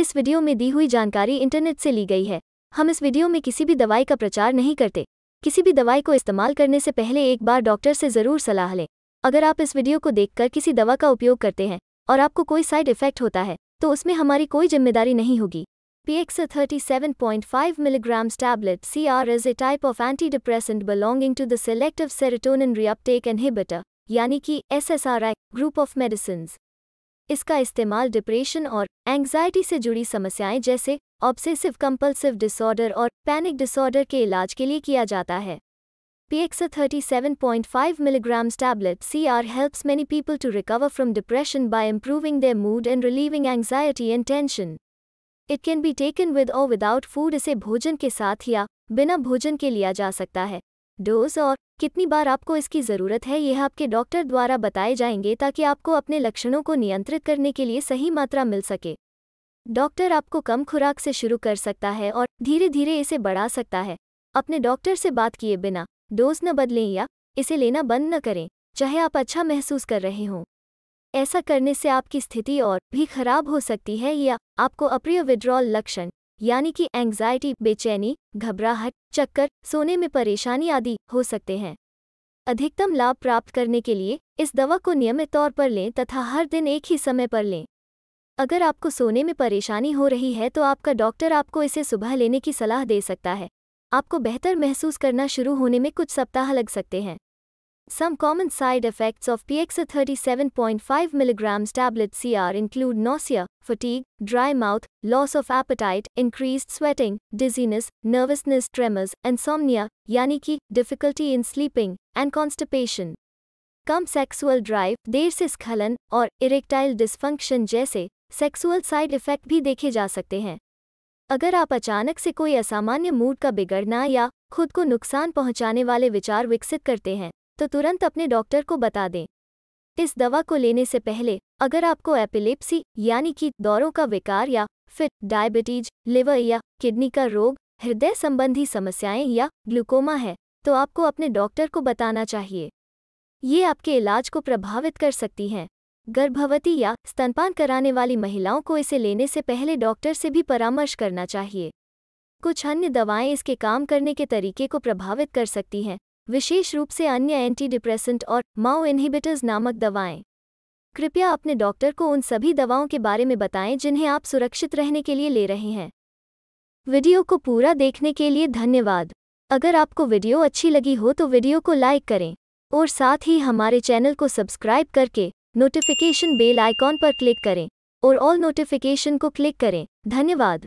इस वीडियो में दी हुई जानकारी इंटरनेट से ली गई है हम इस वीडियो में किसी भी दवाई का प्रचार नहीं करते किसी भी दवाई को इस्तेमाल करने से पहले एक बार डॉक्टर से ज़रूर सलाह लें अगर आप इस वीडियो को देखकर किसी दवा का उपयोग करते हैं और आपको कोई साइड इफेक्ट होता है तो उसमें हमारी कोई जिम्मेदारी नहीं होगी PX thirty seven milligram tablet C R CR a type of antidepressant belonging to the selective serotonin reuptake inhibitor यानी कि SSRI, ग्रुप ऑफ मेडिसिन इसका इस्तेमाल डिप्रेशन और एंग्जाइटी से जुड़ी समस्याएं जैसे ऑब्सेसिव कंपल्सिव डिसऑर्डर और पैनिक डिसऑर्डर के इलाज के लिए किया जाता है PX thirty seven point five milligram tablet C R helps many people to recover from depression by improving the mood and relieving anxiety and tension it can be taken with or without food इसे भोजन के साथ या बिना भोजन के लिया जा सकता है डोज और कितनी बार आपको इसकी ज़रूरत है यह आपके डॉक्टर द्वारा बताए जाएंगे ताकि आपको अपने लक्षणों को नियंत्रित करने के लिए सही मात्रा मिल सके डॉक्टर आपको कम खुराक से शुरू कर सकता है और धीरे धीरे इसे बढ़ा सकता है अपने डॉक्टर से बात किए बिना डोज न बदलें या इसे लेना बंद न करें चाहे आप अच्छा महसूस कर रहे हों ऐसा करने से आपकी स्थिति और भी खराब हो सकती है या आपको अप्रिय विड्रॉल लक्षण यानी कि एंग्जाइटी बेचैनी घबराहट चक्कर सोने में परेशानी आदि हो सकते हैं अधिकतम लाभ प्राप्त करने के लिए इस दवा को नियमित तौर पर लें तथा हर दिन एक ही समय पर लें अगर आपको सोने में परेशानी हो रही है तो आपका डॉक्टर आपको इसे सुबह लेने की सलाह दे सकता है आपको बेहतर महसूस करना शुरू होने में कुछ सप्ताह लग सकते हैं Some common side effects of PXA 37.5 mg tablet CR include nausea, fatigue, dry mouth, loss of appetite, increased sweating, dizziness, nervousness, tremors, insomnia, यानी कि difficulty in sleeping, and constipation. कम सेक्सुअल ड्राइव देर से स्खलन और इरेक्टाइल डिस्फंक्शन जैसे sexual side effect भी देखे जा सकते हैं अगर आप अचानक से कोई असामान्य मूड का बिगड़ना या खुद को नुकसान पहुंचाने वाले विचार विकसित करते हैं तो तुरंत अपने डॉक्टर को बता दें इस दवा को लेने से पहले अगर आपको एपिलेप्सी यानी कि दौरों का विकार या फिर डायबिटीज लिवर या किडनी का रोग हृदय संबंधी समस्याएं या ग्लूकोमा है तो आपको अपने डॉक्टर को बताना चाहिए ये आपके इलाज को प्रभावित कर सकती हैं गर्भवती या स्तनपान कराने वाली महिलाओं को इसे लेने से पहले डॉक्टर से भी परामर्श करना चाहिए कुछ अन्य दवाएं इसके काम करने के तरीके को प्रभावित कर सकती हैं विशेष रूप से अन्य एंटी डिप्रेसेंट और माओ इनहिबिटर्स नामक दवाएं कृपया अपने डॉक्टर को उन सभी दवाओं के बारे में बताएं जिन्हें आप सुरक्षित रहने के लिए ले रहे हैं वीडियो को पूरा देखने के लिए धन्यवाद अगर आपको वीडियो अच्छी लगी हो तो वीडियो को लाइक करें और साथ ही हमारे चैनल को सब्सक्राइब करके नोटिफिकेशन बेल आइकॉन पर क्लिक करें और ऑल नोटिफिकेशन को क्लिक करें धन्यवाद